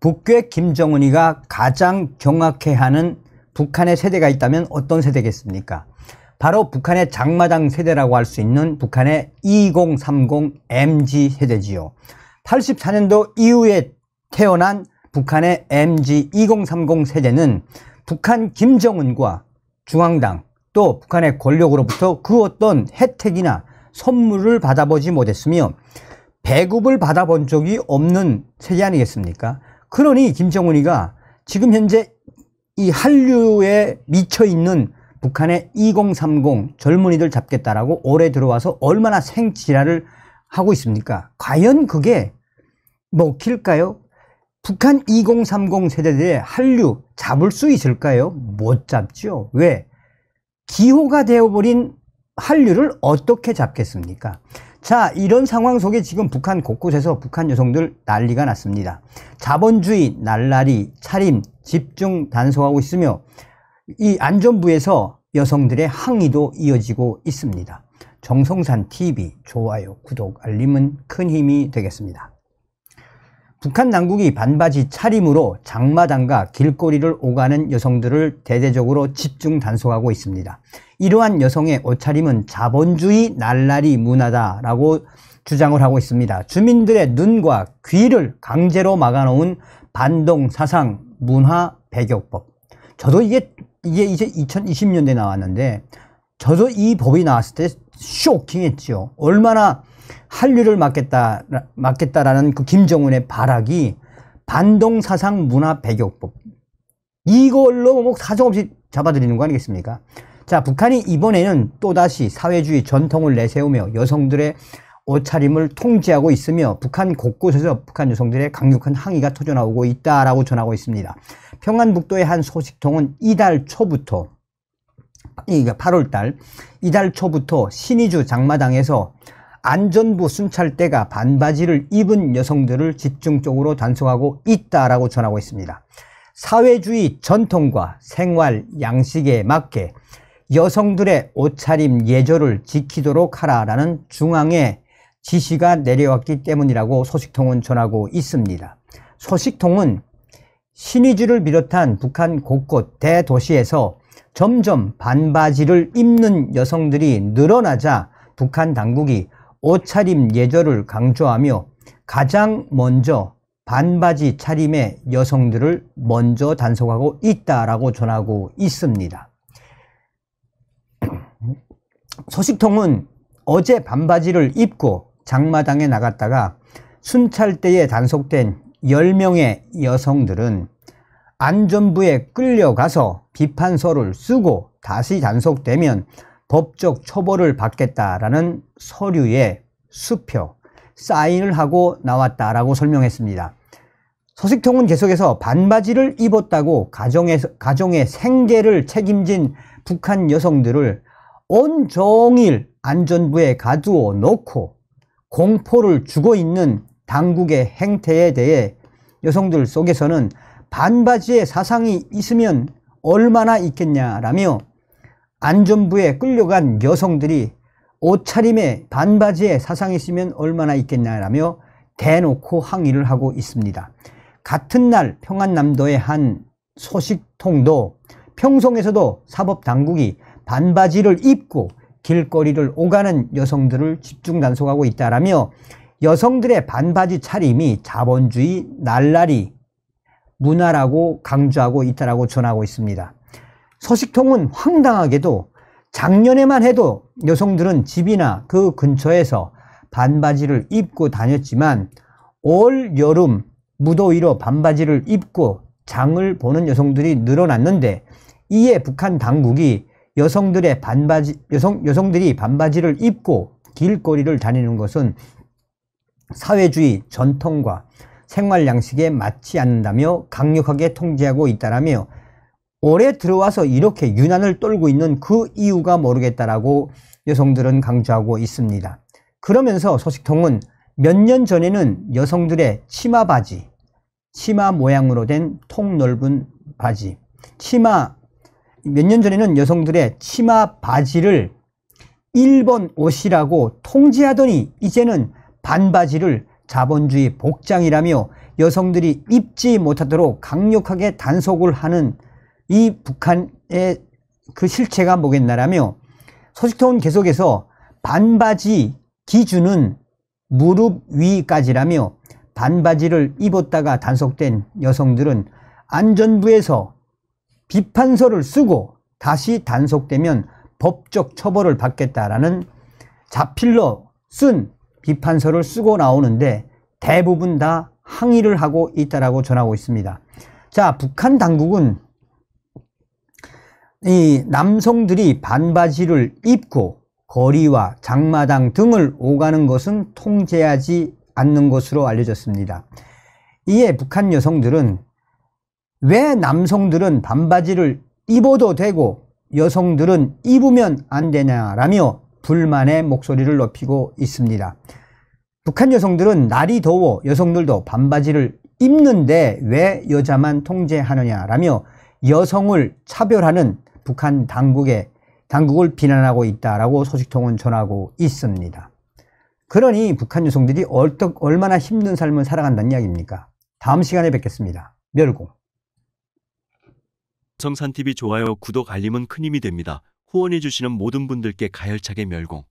북괴 김정은이가 가장 경악해하는 북한의 세대가 있다면 어떤 세대겠습니까? 바로 북한의 장마당 세대라고 할 수 있는 북한의 2030 MG 세대지요. 84년도 이후에 태어난 북한의 MG 2030 세대는 북한 김정은과 중앙당 또 북한의 권력으로부터 그 어떤 혜택이나 선물을 받아보지 못했으며 배급을 받아본 적이 없는 세대 아니겠습니까? 그러니 김정은이가 지금 현재 이 한류에 미쳐 있는 북한의 2030 젊은이들 잡겠다라고 올해 들어와서 얼마나 생지랄을 하고 있습니까? 과연 그게 먹힐까요? 북한 2030 세대들의 한류 잡을 수 있을까요? 못 잡죠. 왜? 기호가 되어버린 한류를 어떻게 잡겠습니까? 자 이런 상황 속에 지금 북한 곳곳에서 북한 여성들 난리가 났습니다 자본주의 날라리 차림 집중 단속하고 있으며 이 안전부에서 여성들의 항의도 이어지고 있습니다 정성산TV 좋아요 구독 알림은 큰 힘이 되겠습니다 북한 당국이 반바지 차림으로 장마당과 길거리를 오가는 여성들을 대대적으로 집중 단속하고 있습니다 이러한 여성의 옷차림은 자본주의 날라리 문화다라고 주장을 하고 있습니다. 주민들의 눈과 귀를 강제로 막아놓은 반동 사상 문화 배격법. 저도 이게 이게 이제 2020년대 나왔는데 저도 이 법이 나왔을 때 쇼킹했죠. 얼마나 한류를 막겠다 막겠다라는 그 김정은의 발악이 반동 사상 문화 배격법 이걸로 뭐 사정없이 잡아들이는 거 아니겠습니까? 자, 북한이 이번에는 또다시 사회주의 전통을 내세우며 여성들의 옷차림을 통제하고 있으며 북한 곳곳에서 북한 여성들의 강력한 항의가 터져나오고 있다라고 전하고 있습니다. 평안북도의 한 소식통은 이달 초부터 8월달 그러니까 이달 초부터 신의주 장마당에서 안전부 순찰대가 반바지를 입은 여성들을 집중적으로 단속하고 있다라고 전하고 있습니다. 사회주의 전통과 생활 양식에 맞게 여성들의 옷차림 예절을 지키도록 하라라는 중앙의 지시가 내려왔기 때문이라고 소식통은 전하고 있습니다. 소식통은 신의주를 비롯한 북한 곳곳 대도시에서 점점 반바지를 입는 여성들이 늘어나자 북한 당국이 옷차림 예절을 강조하며 가장 먼저 반바지 차림의 여성들을 먼저 단속하고 있다라고 전하고 있습니다. 소식통은 어제 반바지를 입고 장마당에 나갔다가 순찰대에 단속된 10명의 여성들은 안전부에 끌려가서 비판서를 쓰고 다시 단속되면 법적 처벌을 받겠다라는 서류에 수표, 사인을 하고 나왔다라고 설명했습니다. 소식통은 계속해서 반바지를 입었다고 가정에 가정의 생계를 책임진 북한 여성들을 온종일 안전부에 가두어 놓고 공포를 주고 있는 당국의 행태에 대해 여성들 속에서는 반바지의 사상이 있으면 얼마나 있겠냐라며 안전부에 끌려간 여성들이 옷차림에 반바지에 사상이 있으면 얼마나 있겠냐라며 대놓고 항의를 하고 있습니다. 같은 날 평안남도의 한 소식통도 평송에서도 사법당국이 반바지를 입고 길거리를 오가는 여성들을 집중 단속하고 있다라며 여성들의 반바지 차림이 자본주의 날라리 문화라고 강조하고 있다라고 전하고 있습니다. 소식통은 황당하게도 작년에만 해도 여성들은 집이나 그 근처에서 반바지를 입고 다녔지만 올 여름 무더위로 반바지를 입고 장을 보는 여성들이 늘어났는데 이에 북한 당국이 여성들의 반바지 여성 여성들이 반바지를 입고 길거리를 다니는 것은 사회주의 전통과 생활 양식에 맞지 않는다며 강력하게 통제하고 있다라며 올해 들어와서 이렇게 유난을 떨고 있는 그 이유가 모르겠다라고 여성들은 강조하고 있습니다. 그러면서 소식통은 몇 년 전에는 여성들의 치마 바지, 치마 모양으로 된 통 넓은 바지, 치마 몇년 전에는 여성들의 치마 바지를 일본 옷이라고 통제하더니 이제는 반바지를 자본주의 복장이라며 여성들이 입지 못하도록 강력하게 단속을 하는 이 북한의 그 실체가 뭐겠나라며 소식통은 계속해서 반바지 기준은 무릎 위까지라며 반바지를 입었다가 단속된 여성들은 안전부에서 비판서를 쓰고 다시 단속되면 법적 처벌을 받겠다라는 자필로 쓴 비판서를 쓰고 나오는데 대부분 다 항의를 하고 있다라고 전하고 있습니다. 자, 북한 당국은 이 남성들이 반바지를 입고 거리와 장마당 등을 오가는 것은 통제하지 않는 것으로 알려졌습니다. 이에 북한 여성들은 왜 남성들은 반바지를 입어도 되고 여성들은 입으면 안 되냐라며 불만의 목소리를 높이고 있습니다. 북한 여성들은 날이 더워 여성들도 반바지를 입는데 왜 여자만 통제하느냐라며 여성을 차별하는 북한 당국의 당국을 비난하고 있다라고 소식통은 전하고 있습니다. 그러니 북한 여성들이 얼마나 힘든 삶을 살아간다는 이야기입니까? 다음 시간에 뵙겠습니다. 멸공. 정산TV 좋아요, 구독, 알림은 큰 힘이 됩니다. 후원해주시는 모든 분들께 가열차게 멸공.